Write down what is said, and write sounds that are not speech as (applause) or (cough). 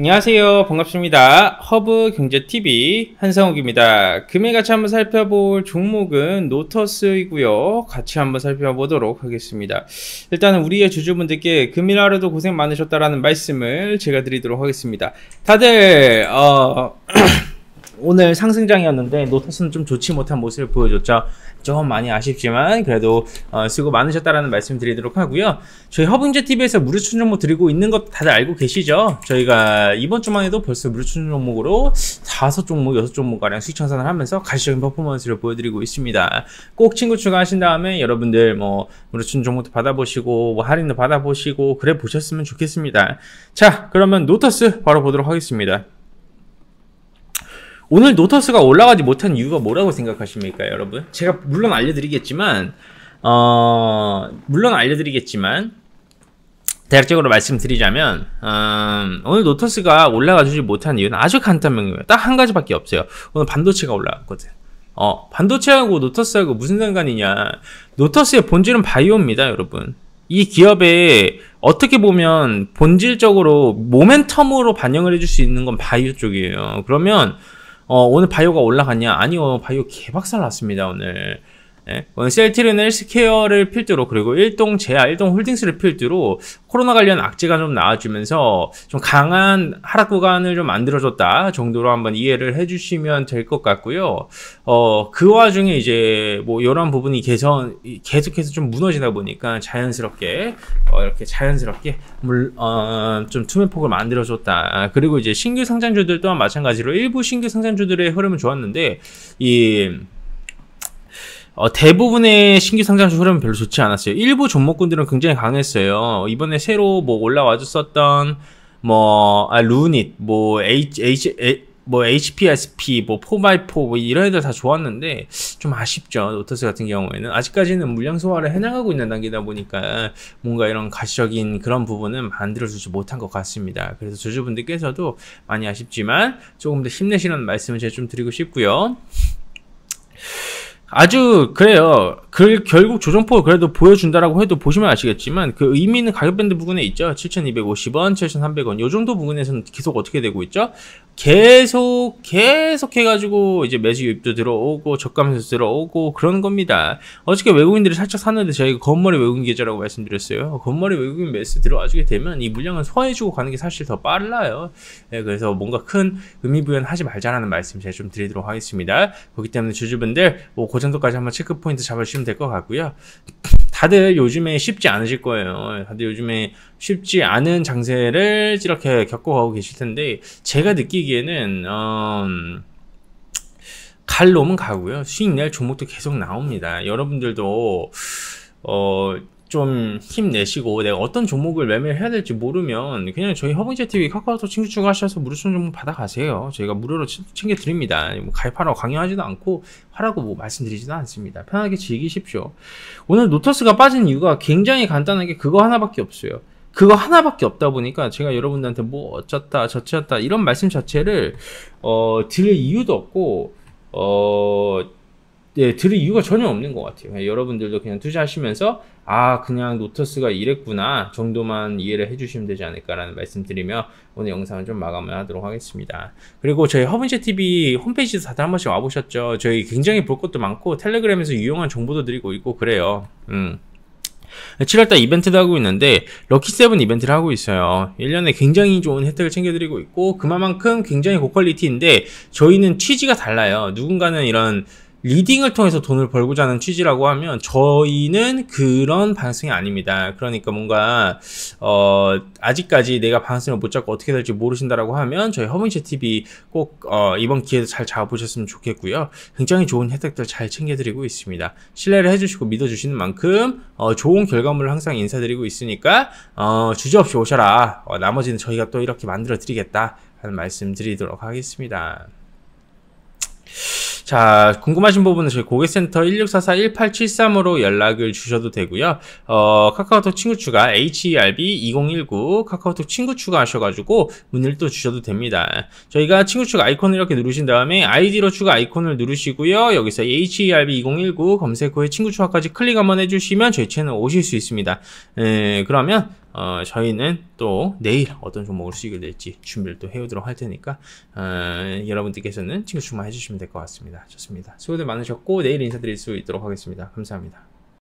안녕하세요. 반갑습니다. 허브 경제TV 한상욱입니다. 금일 같이 한번 살펴볼 종목은 노터스이고요. 같이 한번 살펴보도록 하겠습니다. 일단은 우리의 주주분들께 금일 하루도 고생 많으셨다라는 말씀을 제가 드리도록 하겠습니다. 다들 어... (clears throat) 오늘 상승장이었는데 노타스는 좀 좋지 못한 모습을 보여줬죠. 좀 많이 아쉽지만 그래도 어, 수고 많으셨다라는 말씀 드리도록 하고요. 저희 허브인제 t v 에서 무료추천 종목 드리고 있는 것 다들 알고 계시죠? 저희가 이번 주만 해도 벌써 무료추천 종목으로 5종목, 6종목가량 수익 청산을 하면서 가시적인 퍼포먼스를 보여드리고 있습니다. 꼭 친구 추가하신 다음에 여러분들 뭐 무료추천 종목도 받아보시고 뭐 할인도 받아보시고 그래 보셨으면 좋겠습니다. 자 그러면 노타스 바로 보도록 하겠습니다. 오늘 노터스가 올라가지 못한 이유가 뭐라고 생각하십니까, 여러분? 제가 물론 알려드리겠지만, 어, 물론 알려드리겠지만, 대략적으로 말씀드리자면, 음, 오늘 노터스가 올라가주지 못한 이유는 아주 간단명이에요. 딱 한 가지밖에 없어요. 오늘 반도체가 올라갔거든. 어, 반도체하고 노터스하고 무슨 상관이냐. 노터스의 본질은 바이오입니다, 여러분. 이 기업에 어떻게 보면 본질적으로 모멘텀으로 반영을 해줄 수 있는 건 바이오 쪽이에요. 그러면 어, 오늘 바이오가 올라갔냐? 아니요, 바이오 개박살 났습니다, 오늘. 예? 셀티른 헬스케어를 필두로 그리고 일동 제야, 일동 홀딩스를 필두로 코로나 관련 악재가 좀 나와주면서 좀 강한 하락 구간을 좀 만들어줬다 정도로 한번 이해를 해주시면 될 것 같고요. 어, 그 와중에 이제 뭐 이런 부분이 개선, 계속해서 좀 무너지다 보니까 자연스럽게, 어, 이렇게 자연스럽게 물, 어, 좀투명폭을 만들어줬다. 그리고 이제 신규 상장주들 또한 마찬가지로 일부 신규 상장주들의 흐름은 좋았는데, 이, 어, 대부분의 신규 상장주 흐름은 별로 좋지 않았어요. 일부 종목군들은 굉장히 강했어요. 이번에 새로 뭐 올라와줬었던 뭐 아, 루닛, 뭐 H H, 뭐 H 뭐 HPSP, 뭐 4x4 뭐 이런 애들 다 좋았는데 좀 아쉽죠. 노터스 같은 경우에는 아직까지는 물량 소화를 해나가고 있는 단계다 보니까 뭔가 이런 가시적인 그런 부분은 만들어주지 못한 것 같습니다. 그래서 주주분들께서도 많이 아쉽지만 조금 더 힘내시라는 말씀을 제가 좀 드리고 싶고요. 아주 그래요. 그 결국 조정폭을 그래도 보여준다라고 해도 보시면 아시겠지만 그 의미는 있 가격 밴드 부근에 있죠. 7,250원, 7,300원 요 정도 부근에서는 계속 어떻게 되고 있죠? 계속 계속 해가지고 이제 매직 유입도 들어오고 적감매서 들어오고 그런 겁니다. 어저께 외국인들이 살짝 샀는데 저희가 건물의 외국인 계좌라고 말씀드렸어요. 건물의 외국인 매수 들어와주게 되면 이 물량은 소화해주고 가는 게 사실 더 빨라요. 네, 그래서 뭔가 큰 의미 부여하지 말자라는 말씀 제가 좀 드리도록 하겠습니다. 그렇기 때문에 주주분들 뭐 고정도까지 한번 체크 포인트 잡으시면 보시면 될것 같고요. 다들 요즘에 쉽지 않으실 거예요. 다들 요즘에 쉽지 않은 장세를 이렇게 겪어가고 계실 텐데 제가 느끼기에는 음, 갈 놈은 가고요. 수익 낼 종목도 계속 나옵니다. 여러분들도 어좀 힘내시고 내가 어떤 종목을 매매를 해야 될지 모르면 그냥 저희 허벅제 TV 카카오톡 친구 추가하셔서 무료수천 종목 받아가세요. 저희가 무료로 챙겨드립니다. 뭐 가입하라고 강요하지도 않고 하라고 뭐 말씀드리지도 않습니다. 편하게 즐기십시오. 오늘 노터스가 빠진 이유가 굉장히 간단한게 그거 하나밖에 없어요. 그거 하나밖에 없다 보니까 제가 여러분들한테 뭐 어쩌다 저쩌다 이런 말씀 자체를 어, 드릴 이유도 없고 어, 예, 들을 이유가 전혀 없는 것 같아요. 그냥 여러분들도 그냥 투자하시면서 아 그냥 노터스가 이랬구나 정도만 이해를 해주시면 되지 않을까라는 말씀드리며 오늘 영상을 좀 마감을 하도록 하겠습니다. 그리고 저희 허브인 TV 홈페이지도 다들 한 번씩 와보셨죠? 저희 굉장히 볼 것도 많고 텔레그램에서 유용한 정보도 드리고 있고 그래요. 음. 7월달 이벤트도 하고 있는데 럭키세븐 이벤트를 하고 있어요 1년에 굉장히 좋은 혜택을 챙겨드리고 있고 그만큼 굉장히 고퀄리티인데 저희는 취지가 달라요 누군가는 이런 리딩을 통해서 돈을 벌고자 하는 취지라고 하면 저희는 그런 방송이 아닙니다. 그러니까 뭔가 어 아직까지 내가 방송을 못 잡고 어떻게 될지 모르신다라고 하면 저희 허밍채 TV 꼭어 이번 기회에잘 잡아보셨으면 좋겠고요. 굉장히 좋은 혜택들 잘 챙겨드리고 있습니다. 신뢰를 해주시고 믿어주시는 만큼 어 좋은 결과물을 항상 인사드리고 있으니까 어, 주저없이 오셔라. 어, 나머지는 저희가 또 이렇게 만들어 드리겠다 하는 말씀 드리도록 하겠습니다. 자 궁금하신 부분은 저희 고객센터 1644-1873으로 연락을 주셔도 되고요 어, 카카오톡 친구 추가 HERB2019 카카오톡 친구 추가하셔가지고 문의를 또 주셔도 됩니다 저희가 친구 추가 아이콘을 이렇게 누르신 다음에 아이디로 추가 아이콘을 누르시고요 여기서 HERB2019 검색후에 친구 추가까지 클릭 한번 해주시면 저희 채널 오실 수 있습니다 에, 예, 그러면 어, 저희는 또 내일 어떤 종목을 수익을 낼지 준비를 또 해오도록 할 테니까 어, 여러분들께서는 친구 추만 해주시면 될 것 같습니다. 좋습니다. 수고들 많으셨고 내일 인사드릴 수 있도록 하겠습니다. 감사합니다.